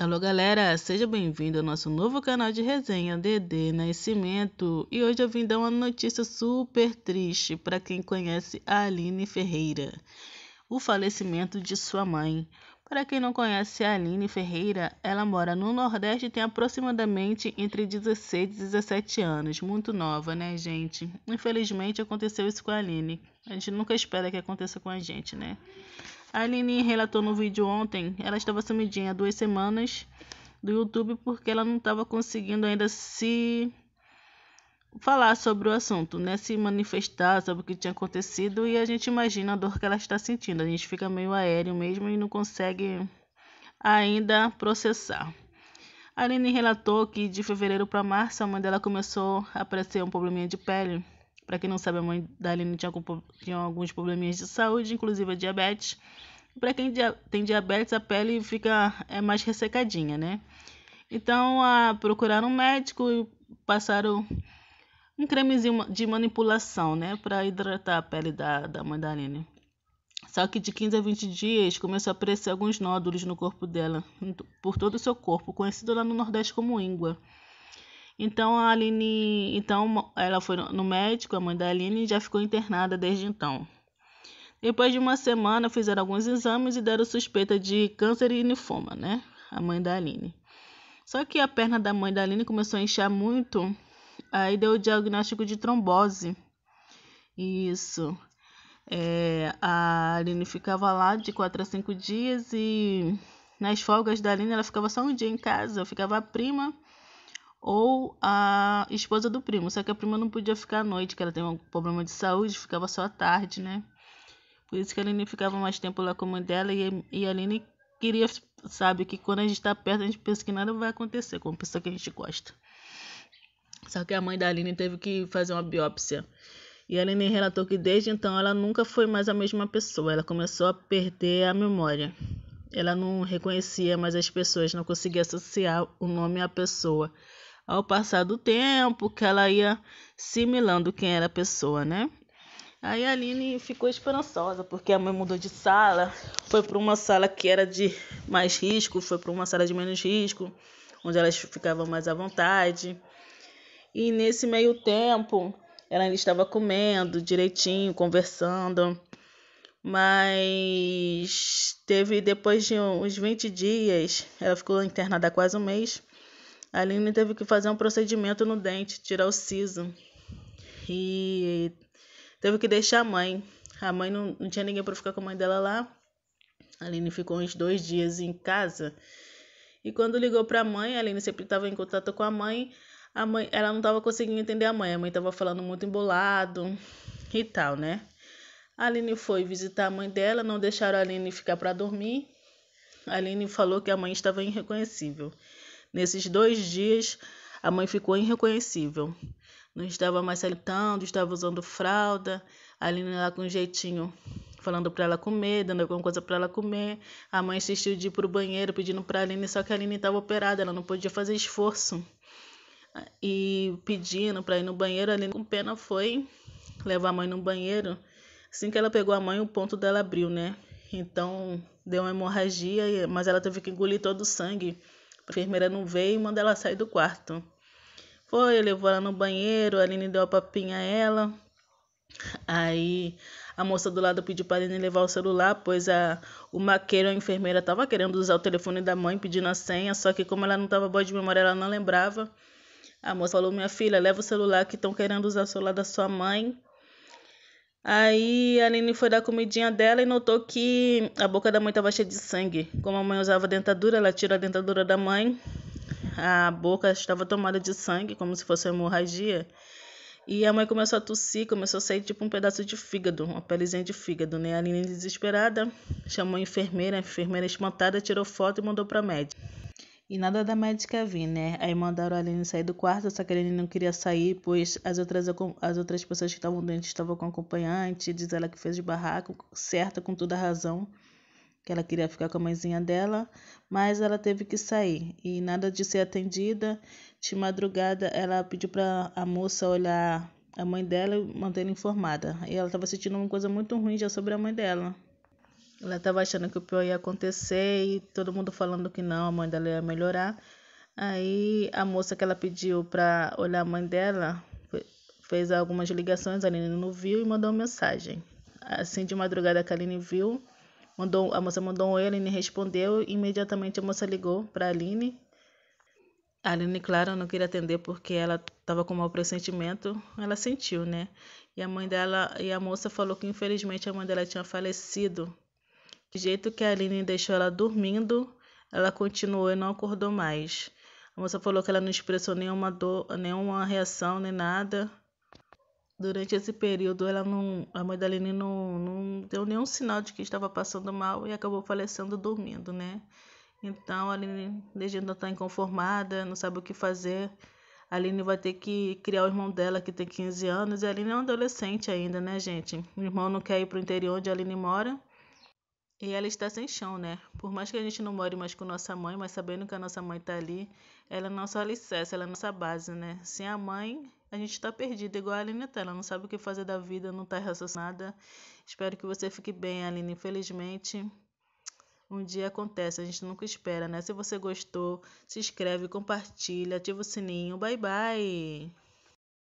Alô galera, seja bem-vindo ao nosso novo canal de resenha DD Nascimento e hoje eu vim dar uma notícia super triste para quem conhece a Aline Ferreira, o falecimento de sua mãe. Para quem não conhece a Aline Ferreira, ela mora no Nordeste e tem aproximadamente entre 16 e 17 anos, muito nova, né, gente? Infelizmente aconteceu isso com a Aline. A gente nunca espera que aconteça com a gente, né? A Aline relatou no vídeo ontem, ela estava sumidinha há duas semanas do YouTube porque ela não estava conseguindo ainda se falar sobre o assunto, né? Se manifestar sobre o que tinha acontecido e a gente imagina a dor que ela está sentindo. A gente fica meio aéreo mesmo e não consegue ainda processar. A Aline relatou que de fevereiro para março a mãe dela começou a aparecer um probleminha de pele para quem não sabe, a mãe da Aline tinha, tinha alguns probleminhas de saúde, inclusive a diabetes. Para quem dia tem diabetes, a pele fica é mais ressecadinha, né? Então, a, procuraram um médico e passaram um cremezinho de manipulação, né? Para hidratar a pele da, da mãe da Aline. Só que de 15 a 20 dias começou a aparecer alguns nódulos no corpo dela, por todo o seu corpo, conhecido lá no Nordeste como íngua. Então a Aline, então ela foi no médico, a mãe da Aline, já ficou internada desde então. Depois de uma semana, fizeram alguns exames e deram suspeita de câncer e linfoma, né? A mãe da Aline. Só que a perna da mãe da Aline começou a inchar muito, aí deu o diagnóstico de trombose. Isso. É, a Aline ficava lá de 4 a 5 dias e nas folgas da Aline ela ficava só um dia em casa. Ficava a prima ou a esposa do primo. Só que a prima não podia ficar à noite, que ela tem um problema de saúde, ficava só à tarde, né? Por isso que a Aline ficava mais tempo lá com a mãe dela e, e a Aline queria, sabe, que quando a gente está perto a gente pensa que nada vai acontecer com a pessoa que a gente gosta. Só que a mãe da Aline teve que fazer uma biópsia. E a Aline relatou que desde então ela nunca foi mais a mesma pessoa, ela começou a perder a memória. Ela não reconhecia mais as pessoas, não conseguia associar o nome à pessoa ao passar do tempo, que ela ia assimilando quem era a pessoa, né? Aí a Aline ficou esperançosa, porque a mãe mudou de sala, foi para uma sala que era de mais risco, foi para uma sala de menos risco, onde elas ficavam mais à vontade. E nesse meio tempo, ela ainda estava comendo direitinho, conversando. Mas teve depois de uns 20 dias, ela ficou internada quase um mês. A Aline teve que fazer um procedimento no dente, tirar o siso. E teve que deixar a mãe. A mãe não, não tinha ninguém para ficar com a mãe dela lá. A Aline ficou uns dois dias em casa. E quando ligou para a mãe, a Aline sempre estava em contato com a mãe. A mãe, ela não estava conseguindo entender a mãe. A mãe estava falando muito embolado e tal, né? A Aline foi visitar a mãe dela, não deixaram a Aline ficar para dormir. A Aline falou que a mãe estava irreconhecível. Nesses dois dias, a mãe ficou irreconhecível. Não estava mais salitando, estava usando fralda. A Aline lá com jeitinho, falando para ela comer, dando alguma coisa para ela comer. A mãe insistiu de ir para o banheiro pedindo para a Aline, só que a Aline estava operada, ela não podia fazer esforço. E pedindo para ir no banheiro, a Aline com pena foi levar a mãe no banheiro. Assim que ela pegou a mãe, o ponto dela abriu, né? Então deu uma hemorragia, mas ela teve que engolir todo o sangue. A enfermeira não veio e manda ela sair do quarto. Foi, levou ela no banheiro, a Aline deu a papinha a ela. Aí a moça do lado pediu para a Aline levar o celular, pois a, o maqueiro, a enfermeira, estava querendo usar o telefone da mãe, pedindo a senha, só que como ela não estava boa de memória, ela não lembrava. A moça falou: Minha filha, leva o celular que estão querendo usar o celular da sua mãe. Aí a Nini foi dar a comidinha dela e notou que a boca da mãe estava cheia de sangue. Como a mãe usava dentadura, ela tirou a dentadura da mãe. A boca estava tomada de sangue, como se fosse hemorragia. E a mãe começou a tossir, começou a sair tipo um pedaço de fígado, uma pelezinha de fígado, né? A Nini, desesperada chamou a enfermeira, a enfermeira espantada tirou foto e mandou para a médica. E nada da médica vir, né? Aí mandaram a Aline sair do quarto, só que a Aline não queria sair, pois as outras, as outras pessoas que estavam doentes estavam com acompanhante, diz ela que fez de barraco, certa com toda a razão, que ela queria ficar com a mãezinha dela, mas ela teve que sair. E nada de ser atendida, de madrugada ela pediu para a moça olhar a mãe dela e manter ela informada. E ela estava sentindo uma coisa muito ruim já sobre a mãe dela. Ela estava achando que o pior ia acontecer e todo mundo falando que não, a mãe dela ia melhorar. Aí a moça que ela pediu para olhar a mãe dela fez algumas ligações, a Aline não viu e mandou uma mensagem. Assim de madrugada que a Aline viu, mandou, a moça mandou um oi, a Aline respondeu e imediatamente a moça ligou para a Aline. A Aline, claro, não queria atender porque ela estava com mau pressentimento, ela sentiu, né? E a mãe dela e a moça falou que infelizmente a mãe dela tinha falecido jeito que a Aline deixou ela dormindo, ela continuou e não acordou mais. A moça falou que ela não expressou nenhuma dor, nenhuma reação, nem nada. Durante esse período, ela não, a mãe da Aline não, não deu nenhum sinal de que estava passando mal e acabou falecendo dormindo, né? Então, a Aline, desde então, está inconformada, não sabe o que fazer. A Aline vai ter que criar o irmão dela, que tem 15 anos, e a Aline é uma adolescente ainda, né, gente? O irmão não quer ir para o interior onde a Aline mora e ela está sem chão, né? Por mais que a gente não more mais com nossa mãe, mas sabendo que a nossa mãe está ali, ela é nossa alicerce, ela é nossa base, né? Sem a mãe, a gente está perdido, igual a Aline tá. Ela não sabe o que fazer da vida, não está raciocinada. Espero que você fique bem, Aline. Infelizmente, um dia acontece, a gente nunca espera, né? Se você gostou, se inscreve, compartilha, ativa o sininho. Bye, bye!